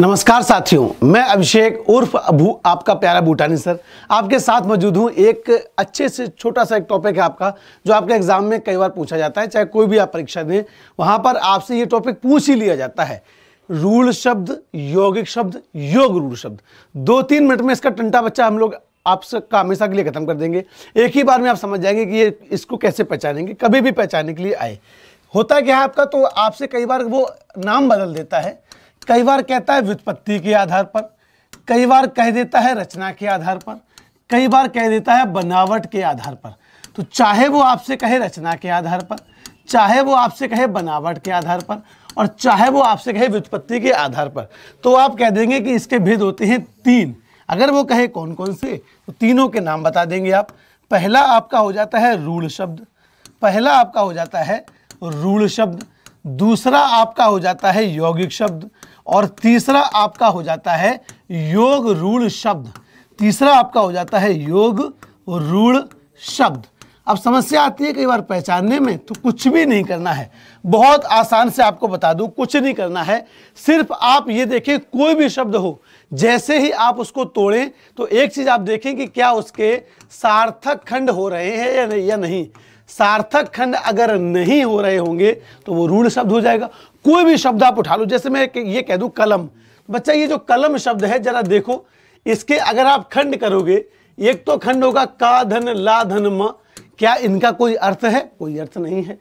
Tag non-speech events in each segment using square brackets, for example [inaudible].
नमस्कार साथियों मैं अभिषेक उर्फ अभू आपका प्यारा भूटानी सर आपके साथ मौजूद हूँ एक अच्छे से छोटा सा एक टॉपिक है आपका जो आपके एग्जाम में कई बार पूछा जाता है चाहे कोई भी आप परीक्षा दें वहाँ पर आपसे ये टॉपिक पूछ ही लिया जाता है रूल शब्द यौगिक शब्द योग रूल शब्द दो तीन मिनट में इसका टंटा बच्चा हम लोग आपका हमेशा के लिए ख़त्म कर देंगे एक ही बार में आप समझ जाएंगे कि ये इसको कैसे पहचानेंगे कभी भी पहचानने के लिए आए होता क्या है आपका तो आपसे कई बार वो नाम बदल देता है कई बार कहता है व्युत्पत्ति के आधार पर कई बार कह देता है रचना के आधार पर कई बार कह देता है बनावट के आधार पर तो चाहे वो आपसे कहे रचना के आधार पर चाहे वो आपसे कहे बनावट के आधार पर और चाहे वो आपसे कहे व्युत्पत्ति के आधार पर तो आप कह देंगे कि इसके भेद होते हैं तीन अगर वो कहे कौन कौन से तो तीनों के नाम बता देंगे आप पहला आपका हो जाता है रूढ़ शब्द पहला आपका हो जाता है रूढ़ शब्द दूसरा आपका हो जाता है यौगिक शब्द और तीसरा आपका हो जाता है योग रूढ़ शब्द तीसरा आपका हो जाता है योग रूढ़ शब्द अब समस्या आती है कई बार पहचानने में तो कुछ भी नहीं करना है बहुत आसान से आपको बता दूं कुछ नहीं करना है सिर्फ आप ये देखें कोई भी शब्द हो जैसे ही आप उसको तोड़ें तो एक चीज़ आप देखें कि क्या उसके सार्थक खंड हो रहे हैं या नहीं सार्थक खंड अगर नहीं हो रहे होंगे तो वो रूढ़ शब्द हो जाएगा कोई भी शब्द आप उठा लो जैसे मैं ये कह दू कलम बच्चा ये जो कलम शब्द है जरा देखो इसके अगर आप खंड करोगे एक तो खंड होगा का धन ला धन म क्या इनका कोई अर्थ है कोई अर्थ नहीं है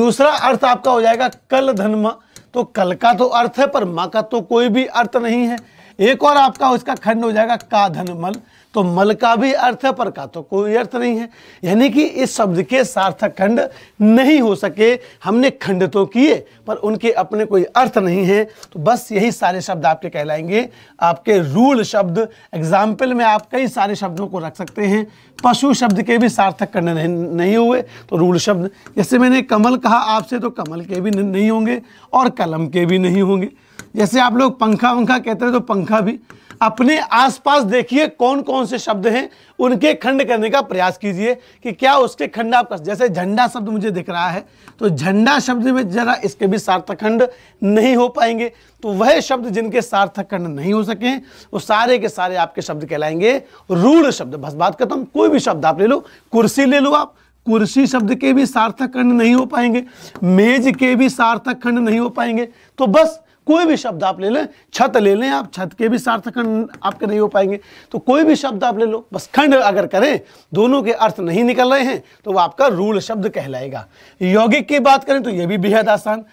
दूसरा अर्थ आपका हो जाएगा कल धन म तो कल का तो अर्थ है पर माँ का तो कोई भी अर्थ नहीं है एक और आपका उसका खंड हो जाएगा का धन मल तो मल का भी अर्थ है पर का तो कोई अर्थ नहीं है यानी कि इस शब्द के सार्थक खंड नहीं हो सके हमने खंड तो किए पर उनके अपने कोई अर्थ नहीं है तो बस यही सारे शब्द आपके कहलाएंगे आपके रूल शब्द एग्जाम्पल में आप कई सारे शब्दों को रख सकते हैं पशु शब्द के भी सार्थक खंड नहीं, नहीं हुए तो रूल शब्द जैसे मैंने कमल कहा आपसे तो कमल के भी नहीं होंगे और कलम के भी नहीं होंगे जैसे आप लोग पंखा वंखा कहते हैं तो पंखा भी अपने आसपास देखिए कौन कौन से शब्द हैं उनके खंड करने का प्रयास कीजिए कि क्या उसके खंड आप कर जैसे झंडा शब्द मुझे दिख रहा है तो झंडा शब्द में जरा इसके भी सार्थक खंड नहीं हो पाएंगे तो वह शब्द जिनके सार्थक खंड नहीं हो सके वो सारे के सारे आपके शब्द कहलाएंगे रूढ़ शब्द बस बात खत्म कोई भी शब्द आप ले लो कुर्सी ले लो आप कुर्सी शब्द के भी सार्थक खंड नहीं हो पाएंगे मेज के भी सार्थक खंड नहीं हो पाएंगे तो बस कोई भी शब्द आप ले लें छत ले लें आप छत के भी सार्थक खंड आपके नहीं हो पाएंगे तो कोई भी शब्द आप ले लो बस खंड अगर करें दोनों के अर्थ नहीं निकल रहे हैं तो वह आपका रूल शब्द कहलाएगा यौगिक की बात करें तो यह भी बेहद आसान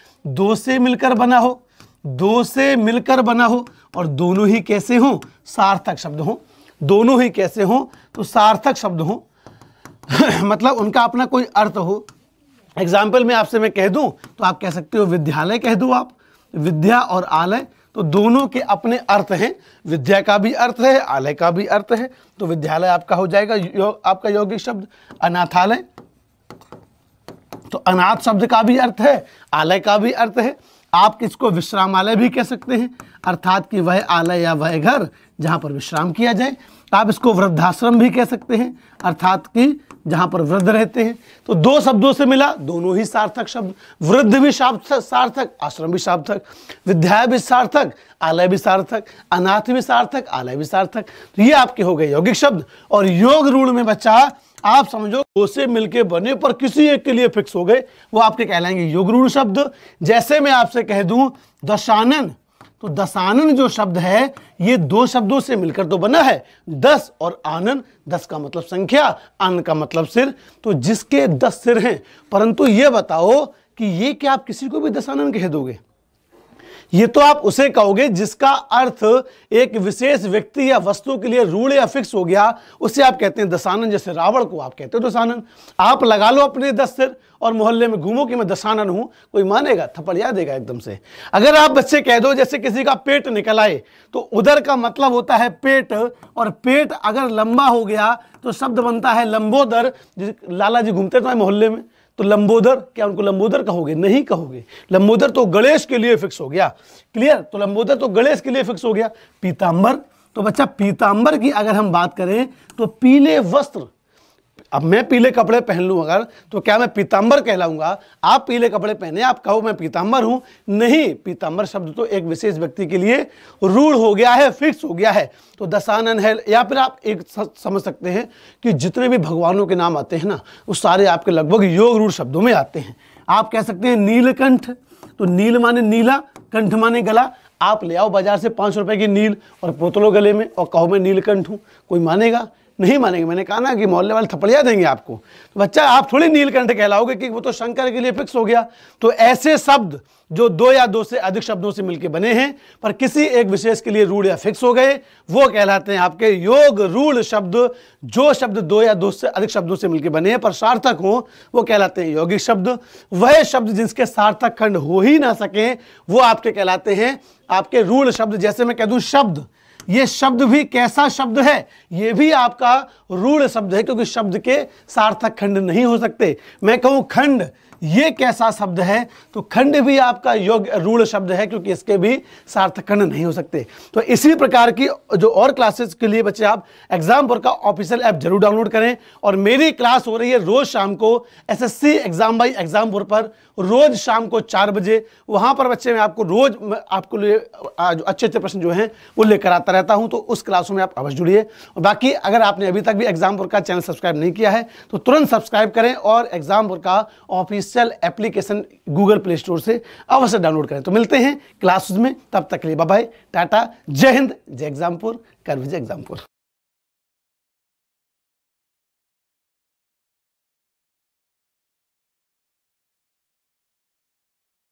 दो से मिलकर बना हो दो से मिलकर बना हो और दोनों ही कैसे हों सार्थक शब्द हों दोनों ही कैसे हों तो सार्थक शब्द हों [clears throat] मतलब उनका अपना कोई अर्थ हो एग्जाम्पल में आपसे मैं कह दूं तो आप कह सकते हो विद्यालय कह दूं आप विद्या और आलय तो दोनों के अपने अर्थ हैं विद्या का भी अर्थ है आलय का भी अर्थ है तो विद्यालय आपका हो जाएगा यो, आपका यौगिक शब्द अनाथालय तो अनाथ शब्द का भी अर्थ है आलय का भी अर्थ है आप विश्राम विश्रामालय भी कह सकते हैं अर्थात कि वह आलय या वह घर जहां पर विश्राम किया जाए आप इसको वृद्धाश्रम भी कह सकते हैं अर्थात की जहां पर वृद्ध रहते हैं तो दो शब्दों से मिला दोनों ही सार्थक शब्द वृद्ध भी सार्थक सार्थक आश्रम भी सार्थक विद्या भी सार्थक आलय भी सार्थक अनाथ भी सार्थक आलय भी सार्थक तो ये आपके हो गए यौगिक शब्द और योग रूढ़ में बचा आप समझो दो से मिलके बने पर किसी एक के लिए फिक्स हो गए वो आपके कहलाएंगे योग रूढ़ शब्द जैसे मैं आपसे कह दूं दशानन तो दसानन जो शब्द है ये दो शब्दों से मिलकर तो बना है दस और आनन दस का मतलब संख्या आन का मतलब सिर तो जिसके दस सिर हैं परंतु ये बताओ कि ये क्या आप किसी को भी दसानन कह दोगे ये तो आप उसे कहोगे जिसका अर्थ एक विशेष व्यक्ति या वस्तु के लिए रूढ़ या फिक्स हो गया उसे आप कहते हैं दशानन जैसे रावण को आप कहते हो दशानन आप लगा लो अपने दस सिर और मोहल्ले में घूमो कि मैं दशानन हूं कोई मानेगा थपड़िया देगा एकदम से अगर आप बच्चे कह दो जैसे किसी का पेट निकल आए तो उधर का मतलब होता है पेट और पेट अगर लंबा हो गया तो शब्द बनता है लंबोदर लाला जी घूमते थे तो मोहल्ले में तो लंबोदर क्या उनको लंबोदर कहोगे नहीं कहोगे लंबोदर तो गणेश के लिए फिक्स हो गया क्लियर तो लंबोदर तो गणेश के लिए फिक्स हो गया पीताम्बर तो बच्चा पीताम्बर की अगर हम बात करें तो पीले वस्त्र अब मैं पीले कपड़े पहन लूँ अगर तो क्या मैं पीताम्बर कहलाऊंगा आप पीले कपड़े पहने आप कहो मैं पीताम्बर हूँ नहीं पीताम्बर शब्द तो एक विशेष व्यक्ति के लिए रूढ़ हो गया है फिक्स हो गया है तो दशानन है या फिर आप एक समझ सकते हैं कि जितने भी भगवानों के नाम आते हैं ना वो सारे आपके लगभग योग रूढ़ शब्दों में आते हैं आप कह सकते हैं नीलकंठ तो नील माने नीला कंठ माने गला आप ले आओ बाजार से पाँच रुपए की नील और पोतलो गले में और कहो मैं नीलकंठ हूँ कोई मानेगा नहीं मानेंगे मैंने कहा ना कि मोहल्ले वाले थपड़िया देंगे आपको तो बच्चा आप थोड़ी नीलकंठ कहलाओगे कि वो तो शंकर के लिए फिक्स हो गया तो ऐसे शब्द जो दो या दो से अधिक शब्दों से मिलकर बने हैं पर किसी एक विशेष के लिए रूढ़ या फिक्स हो गए वो कहलाते हैं आपके योग रूढ़ शब्द जो शब्द दो या दो से अधिक शब्दों से मिलकर बने हैं पर सार्थक हो वो कहलाते हैं यौगिक शब्द वह शब्द जिसके सार्थक खंड हो ही ना सके वो आपके कहलाते हैं आपके रूढ़ शब्द जैसे मैं कह दूँ शब्द ये शब्द भी कैसा शब्द है ये भी आपका रूढ़ शब्द है क्योंकि शब्द के सार्थक खंड नहीं हो सकते मैं कहूं खंड ये कैसा शब्द है तो खंड भी आपका योग्य रूढ़ शब्द है क्योंकि इसके भी सार्थक खंड नहीं हो सकते तो इसी प्रकार की जो और क्लासेस के लिए बच्चे आप एग्जाम पर का ऑफिशियल ऐप जरूर डाउनलोड करें और मेरी क्लास हो रही है रोज शाम को एसएससी एग्जाम बाई एग्जाम पर रोज शाम को चार बजे वहां पर बच्चे मैं आपको रोज आपको लिए अच्छे अच्छे प्रश्न जो हैं वो लेकर आता रहता हूं तो उस क्लासों में आप अवश्य जुड़िए बाकी अगर आपने अभी तक भी एग्जाम का चैनल सब्सक्राइब नहीं किया है तो तुरंत सब्सक्राइब करें और एग्जाम का office official application Google play store से अवश्य डाउनलोड करें तो मिलते हैं क्लास में तब तक के लिए बाय टाटा जय हिंद जय एग्जामपुर कर विजय एग्जामपुर